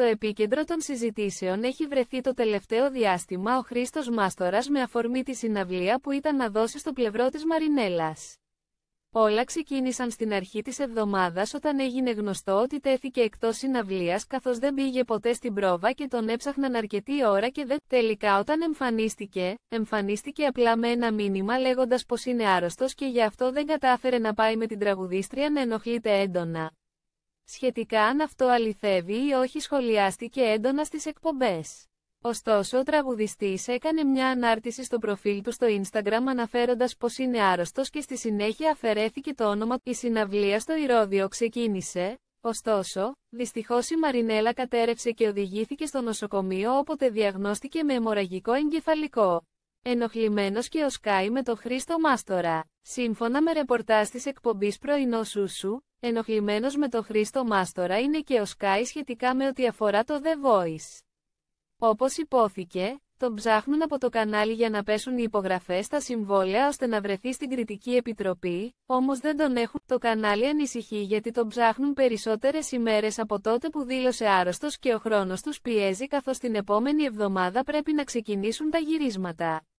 Στο επίκεντρο των συζητήσεων έχει βρεθεί το τελευταίο διάστημα ο Χρήστος Μάστορας με αφορμή τη συναυλία που ήταν να δώσει στο πλευρό της Μαρινέλας. Όλα ξεκίνησαν στην αρχή της εβδομάδας όταν έγινε γνωστό ότι τέθηκε εκτός συναυλίας καθώς δεν πήγε ποτέ στην πρόβα και τον έψαχναν αρκετή ώρα και δεν. Τελικά όταν εμφανίστηκε, εμφανίστηκε απλά με ένα μήνυμα λέγοντας πως είναι άρρωστος και γι' αυτό δεν κατάφερε να πάει με την τραγουδίστρια να ενοχλείται έντονα. Σχετικά αν αυτό αληθεύει ή όχι σχολιάστηκε έντονα στις εκπομπές. Ωστόσο ο τραγουδιστής έκανε μια ανάρτηση στο προφίλ του στο Instagram αναφέροντας πως είναι άρρωστος και στη συνέχεια αφαιρέθηκε το όνομα Η συναυλία στο Ηρώδιο ξεκίνησε, ωστόσο, δυστυχώς η Μαρινέλα κατέρευσε και οδηγήθηκε στο νοσοκομείο όποτε διαγνώστηκε με αιμορραγικό εγκεφαλικό. Ενοχλημένος και ο Σκάι με το Χρήστο Μάστορα. Σύμφωνα με ρεπορτάζ της εκπομπής Πρωινό Σούσου, Ενοχλημένος με τον Χρήστο Μάστορα είναι και ο Σκάι σχετικά με ό,τι αφορά το The Voice. Όπως υπόθηκε, τον ψάχνουν από το κανάλι για να πέσουν οι υπογραφές στα συμβόλαια ώστε να βρεθεί στην κριτική επιτροπή, όμως δεν τον έχουν. Το κανάλι ανησυχεί γιατί τον ψάχνουν περισσότερες ημέρες από τότε που δήλωσε άρρωστος και ο χρόνος τους πιέζει καθώς την επόμενη εβδομάδα πρέπει να ξεκινήσουν τα γυρίσματα.